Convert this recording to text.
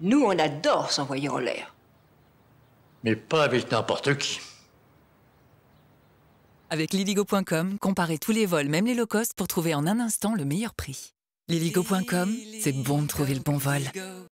Nous, on adore s'envoyer en l'air. Mais pas avec n'importe qui. Avec liligo.com, comparez tous les vols, même les low cost, pour trouver en un instant le meilleur prix. liligo.com, c'est bon de trouver le bon vol.